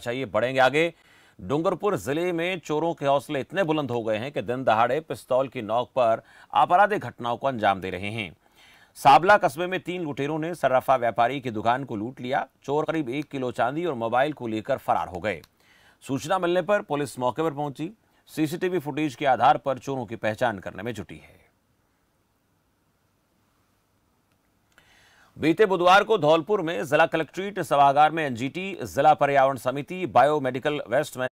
चाहिए अच्छा, बढ़ेंगे आगे डूंगरपुर जिले में चोरों के हौसले इतने बुलंद हो गए हैं कि दिन दहाड़े पिस्तौल की नौक पर आपराधिक घटनाओं को अंजाम दे रहे हैं साबला कस्बे में तीन लुटेरों ने सर्राफा व्यापारी की दुकान को लूट लिया चोर करीब एक किलो चांदी और मोबाइल को लेकर फरार हो गए सूचना मिलने पर पुलिस मौके पर पहुंची सीसीटीवी फुटेज के आधार पर चोरों की पहचान करने में जुटी है बीते बुधवार को धौलपुर में जिला कलेक्ट्रेट सभागार में एनजीटी जिला पर्यावरण समिति बायोमेडिकल वेस्ट में